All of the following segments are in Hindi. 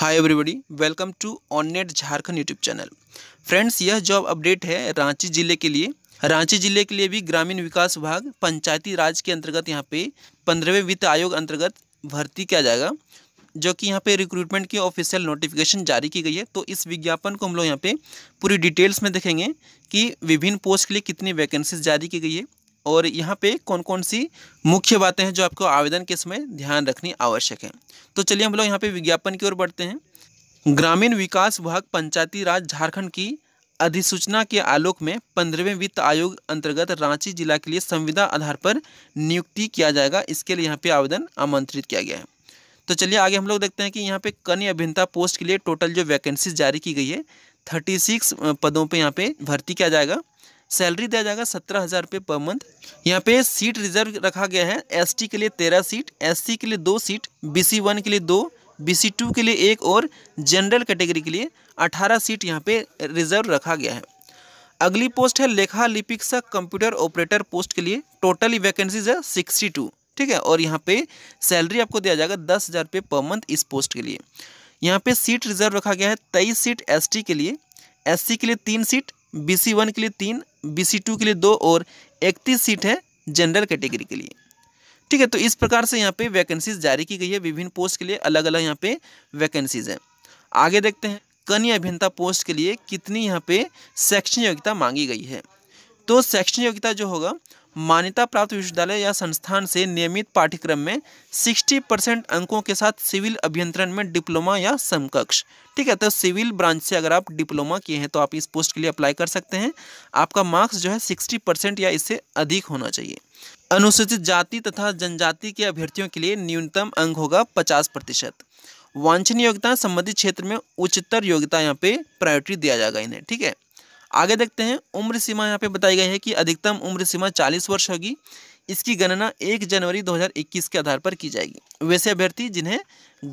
हाय एवरीबॉडी वेलकम टू ऑननेट झारखंड यूट्यूब चैनल फ्रेंड्स यह जॉब अपडेट है रांची ज़िले के लिए रांची ज़िले के लिए भी ग्रामीण विकास विभाग पंचायती राज के अंतर्गत यहाँ पे पंद्रहवें वित्त आयोग अंतर्गत भर्ती किया जाएगा जो कि यहाँ पे रिक्रूटमेंट की ऑफिशियल नोटिफिकेशन जारी की गई है तो इस विज्ञापन को हम लोग यहाँ पर पूरी डिटेल्स में देखेंगे कि विभिन्न पोस्ट के लिए कितनी वैकेंसीज जारी की गई है और यहाँ पे कौन कौन सी मुख्य बातें हैं जो आपको आवेदन के समय ध्यान रखनी आवश्यक है तो चलिए हम लोग यहाँ पे विज्ञापन की ओर बढ़ते हैं ग्रामीण विकास विभाग पंचायती राज झारखंड की अधिसूचना के आलोक में पंद्रहवें वित्त आयोग अंतर्गत रांची जिला के लिए संविदा आधार पर नियुक्ति किया जाएगा इसके लिए यहाँ पे आवेदन आमंत्रित किया गया है तो चलिए आगे हम लोग देखते हैं कि यहाँ पे कन्या अभियंता पोस्ट के लिए टोटल जो वैकेंसी जारी की गई है थर्टी सिक्स पदों पे यहाँ पे भर्ती किया जाएगा सैलरी दिया जाएगा सत्रह हज़ार रुपये पर मंथ यहाँ पे सीट रिजर्व रखा गया है एसटी के लिए तेरह सीट एससी के लिए दो सीट बीसी वन के लिए दो बीसी टू के लिए एक और जनरल कैटेगरी के लिए अठारह सीट यहाँ पे रिजर्व रखा गया है अगली पोस्ट है लेखा लिपिक्सक कंप्यूटर ऑपरेटर पोस्ट के लिए टोटल वैकेंसीज है सिक्सटी टू ठीक है और यहाँ पे सैलरी आपको दिया जाएगा दस हज़ार रुपये पर मंथ इस पोस्ट के लिए यहाँ पे सीट रिजर्व रखा गया है तेईस सीट एसटी के लिए एससी के लिए तीन सीट बी सी वन के लिए तीन बी सी टू के लिए दो और इकतीस सीट है जनरल कैटेगरी के लिए ठीक है तो इस प्रकार से यहाँ पे वैकेंसीज जारी की गई है विभिन्न पोस्ट के लिए अलग अलग यहाँ पे वैकेंसीज हैं आगे देखते हैं कन्या अभियंता पोस्ट के लिए कितनी यहाँ पे शैक्षणिक योग्यता मांगी गई है तो शैक्षणिक योग्यता जो होगा मान्यता प्राप्त विश्वविद्यालय या संस्थान से नियमित पाठ्यक्रम में 60 परसेंट अंकों के साथ सिविल अभियंत्रण में डिप्लोमा या समकक्ष ठीक है तो सिविल ब्रांच से अगर आप डिप्लोमा किए हैं तो आप इस पोस्ट के लिए अप्लाई कर सकते हैं आपका मार्क्स जो है सिक्सटी परसेंट या इससे अधिक होना चाहिए अनुसूचित जाति तथा जनजाति के अभ्यर्थियों के लिए न्यूनतम अंक होगा पचास प्रतिशत वांछनीय योग्यता संबंधित क्षेत्र में उच्चतर योग्यता यहाँ पे प्रायोरिटी दिया जाएगा इन्हें ठीक है आगे देखते हैं उम्र सीमा यहाँ पे बताई गई है कि अधिकतम उम्र सीमा 40 वर्ष होगी इसकी गणना 1 जनवरी 2021 के आधार पर की जाएगी वैसे अभ्यर्थी जिन्हें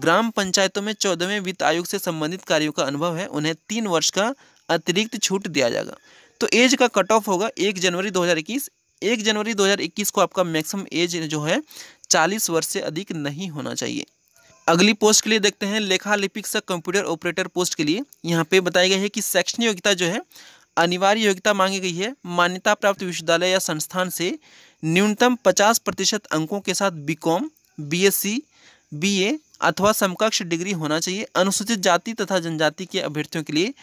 ग्राम पंचायतों में चौदहवें वित्त आयोग से संबंधित कार्यों का अनुभव है उन्हें तीन वर्ष का अतिरिक्त छूट दिया जाएगा तो एज का कट ऑफ होगा एक जनवरी 2021 एक जनवरी 2021 को आपका मैक्सिमम एज जो है 40 वर्ष से अधिक नहीं होना चाहिए अगली पोस्ट के लिए देखते हैं लेखा लिपिक से कंप्यूटर ऑपरेटर पोस्ट के लिए यहाँ पे बताया गया है कि शैक्षणिक योग्यता जो है अनिवार्य योग्यता मांगी गई है मान्यता प्राप्त विश्वविद्यालय या संस्थान से न्यूनतम 50 प्रतिशत अंकों के साथ बीकॉम, बीएससी, बीए अथवा समकक्ष डिग्री होना चाहिए अनुसूचित जाति तथा जनजाति के अभ्यर्थियों के लिए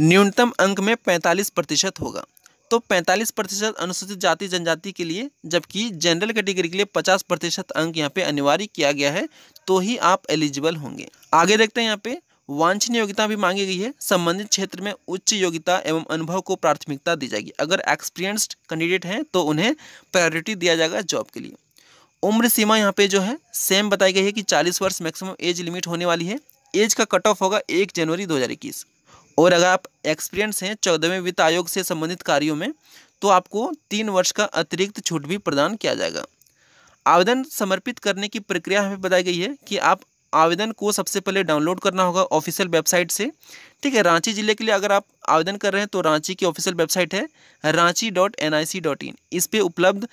न्यूनतम अंक में 45 प्रतिशत होगा तो 45 प्रतिशत अनुसूचित जाति जनजाति के लिए जबकि जनरल कैटेगरी के लिए 50 प्रतिशत अंक यहाँ पे अनिवार्य किया गया है तो ही आप एलिजिबल होंगे आगे देखते हैं यहाँ पे वांछनीय योग्यता भी मांगी गई है संबंधित क्षेत्र में उच्च योग्यता एवं अनुभव को प्राथमिकता दी जाएगी अगर एक्सपीरियंस्ड कैंडिडेट हैं तो उन्हें प्रायोरिटी दिया जाएगा जॉब के लिए उम्र सीमा यहाँ पे जो है सेम बताई गई है कि 40 वर्ष मैक्सिमम एज लिमिट होने वाली है एज का कट ऑफ होगा एक जनवरी 2021 और अगर आप एक्सपीरियंस हैं चौदहवें वित्त आयोग से संबंधित कार्यों में तो आपको तीन वर्ष का अतिरिक्त छूट भी प्रदान किया जाएगा आवेदन समर्पित करने की प्रक्रिया हमें बताई गई है कि आप आवेदन को सबसे पहले डाउनलोड करना होगा ऑफिशियल वेबसाइट से ठीक है रांची ज़िले के लिए अगर आप आवेदन कर रहे हैं तो रांची की ऑफिशियल वेबसाइट है Ranchi dot N I C dot in इस पर उपलब्ध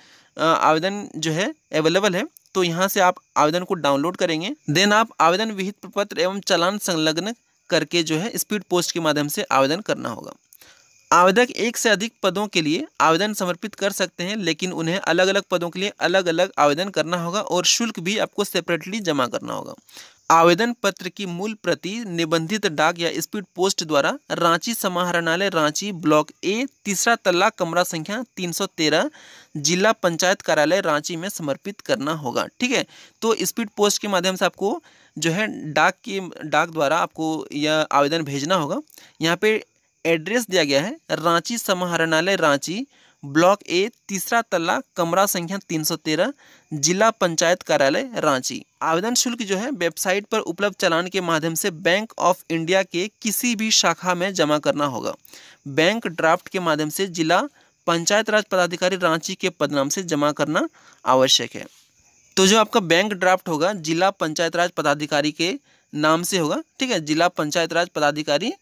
आवेदन जो है अवेलेबल है तो यहाँ से आप आवेदन को डाउनलोड करेंगे देन आप आवेदन विहित प्रपत्र एवं चलान संलग्न करके जो है स्पीड पोस्ट के माध्यम से आवेदन करना होगा आवेदक एक से अधिक पदों के लिए आवेदन समर्पित कर सकते हैं लेकिन उन्हें अलग अलग पदों के लिए अलग अलग आवेदन करना होगा और शुल्क भी आपको सेपरेटली जमा करना होगा आवेदन पत्र की मूल प्रति निबंधित डाक या स्पीड पोस्ट द्वारा रांची समाहरणालय रांची ब्लॉक ए तीसरा तल्ला कमरा संख्या 313 जिला पंचायत कार्यालय रांची में समर्पित करना होगा ठीक है तो स्पीड पोस्ट के माध्यम से आपको जो है डाक के डाक द्वारा आपको यह आवेदन भेजना होगा यहाँ पे एड्रेस दिया गया है रांची समाहरणालय रांची ब्लॉक ए तीसरा तल्ला कमरा संख्या 313 जिला पंचायत कार्यालय रांची आवेदन शुल्क जो है वेबसाइट पर उपलब्ध चलान के माध्यम से बैंक ऑफ इंडिया के किसी भी शाखा में जमा करना होगा बैंक ड्राफ्ट के माध्यम से जिला पंचायत राज पदाधिकारी रांची के पदनाम से जमा करना आवश्यक है तो जो आपका बैंक ड्राफ्ट होगा जिला पंचायत राज पदाधिकारी के नाम से होगा ठीक है जिला पंचायत राज पदाधिकारी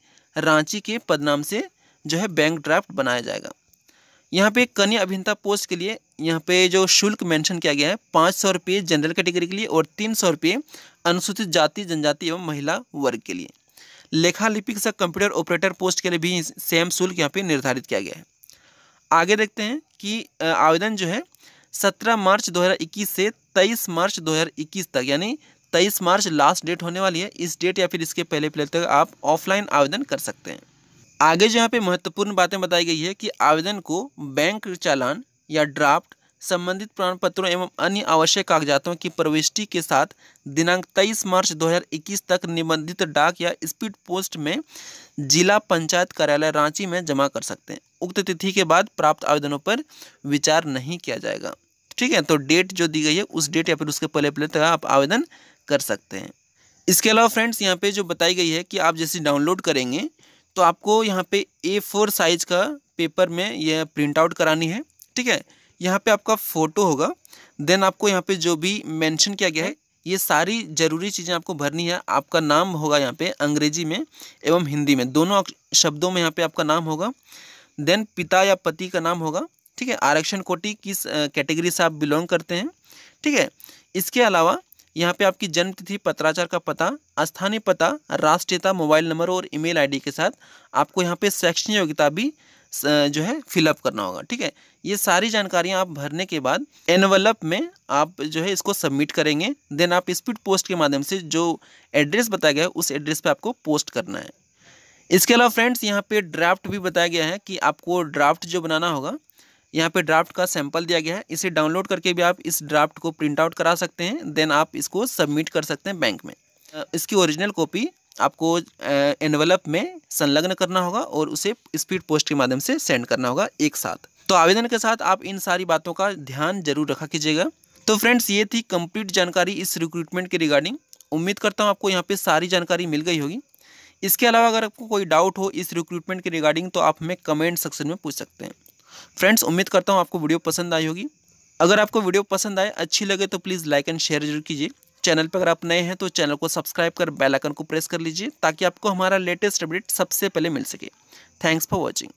रांची के पदनाम से जो है बैंक ड्राफ्ट बनाया जाएगा यहाँ पे कन्या अभियंता पोस्ट के लिए यहाँ पे जो शुल्क मेंशन किया गया है पाँच सौ रुपये जनरल कैटेगरी के लिए और तीन सौ रुपये अनुसूचित जाति जनजाति एवं महिला वर्ग के लिए लेखा लिपिक सह कंप्यूटर ऑपरेटर पोस्ट के लिए भी सेम शुल्क यहाँ पे निर्धारित किया गया है आगे देखते हैं कि आवेदन जो है सत्रह मार्च दो से तेईस मार्च दो तक यानी तेईस मार्च लास्ट डेट होने वाली है इस डेट या फिर इसके पहले पहले तक आप ऑफलाइन आवेदन कर सकते हैं आगे जो यहाँ पे महत्वपूर्ण बातें बताई गई है कि आवेदन को बैंक चालान या ड्राफ्ट संबंधित प्रमाण पत्रों एवं अन्य आवश्यक कागजातों की प्रविष्टि के साथ दिनांक 23 मार्च 2021 तक निबंधित डाक या स्पीड पोस्ट में जिला पंचायत कार्यालय रांची में जमा कर सकते हैं उक्त तिथि के बाद प्राप्त आवेदनों पर विचार नहीं किया जाएगा ठीक है तो डेट जो दी गई है उस डेट या फिर उसके पहले पहले तक आप आवेदन कर सकते हैं इसके अलावा फ्रेंड्स यहाँ पे जो बताई गई है कि आप जैसे डाउनलोड करेंगे तो आपको यहाँ पे ए फोर साइज का पेपर में यह प्रिंट आउट करानी है ठीक है यहाँ पे आपका फ़ोटो होगा देन आपको यहाँ पे जो भी मेंशन किया गया है ये सारी ज़रूरी चीज़ें आपको भरनी है आपका नाम होगा यहाँ पे अंग्रेजी में एवं हिंदी में दोनों शब्दों में यहाँ पे आपका नाम होगा देन पिता या पति का नाम होगा ठीक है आरक्षण कोटि किस कैटेगरी से आप बिलोंग करते हैं ठीक है इसके अलावा यहाँ पे आपकी जन्म तिथि पत्राचार का पता स्थानीय पता राष्ट्रीयता मोबाइल नंबर और ईमेल आईडी के साथ आपको यहाँ पे शैक्षणिक योग्यता भी जो है फिलअप करना होगा ठीक है ये सारी जानकारियाँ आप भरने के बाद एनवलप में आप जो है इसको सबमिट करेंगे देन आप स्पीड पोस्ट के माध्यम से जो एड्रेस बताया गया है उस एड्रेस पर आपको पोस्ट करना है इसके अलावा फ्रेंड्स यहाँ पे ड्राफ्ट भी बताया गया है कि आपको ड्राफ्ट जो बनाना होगा यहाँ पे ड्राफ्ट का सैंपल दिया गया है इसे डाउनलोड करके भी आप इस ड्राफ्ट को प्रिंट आउट करा सकते हैं देन आप इसको सबमिट कर सकते हैं बैंक में इसकी ओरिजिनल कॉपी आपको एनवलप में संलग्न करना होगा और उसे स्पीड पोस्ट के माध्यम से सेंड करना होगा एक साथ तो आवेदन के साथ आप इन सारी बातों का ध्यान जरूर रखा कीजिएगा तो फ्रेंड्स ये थी कंप्लीट जानकारी इस रिक्रूटमेंट के रिगार्डिंग उम्मीद करता हूँ आपको यहाँ पे सारी जानकारी मिल गई होगी इसके अलावा अगर आपको कोई डाउट हो इस रिक्रूटमेंट के रिगार्डिंग तो आप हमें कमेंट सेक्शन में पूछ सकते हैं फ्रेंड्स उम्मीद करता हूँ आपको वीडियो पसंद आई होगी अगर आपको वीडियो पसंद आए अच्छी लगे तो प्लीज़ लाइक एंड शेयर जरूर कीजिए चैनल पर अगर आप नए हैं तो चैनल को सब्सक्राइब कर बेल आइकन को प्रेस कर लीजिए ताकि आपको हमारा लेटेस्ट अपडेट सबसे पहले मिल सके थैंक्स फॉर वॉचिंग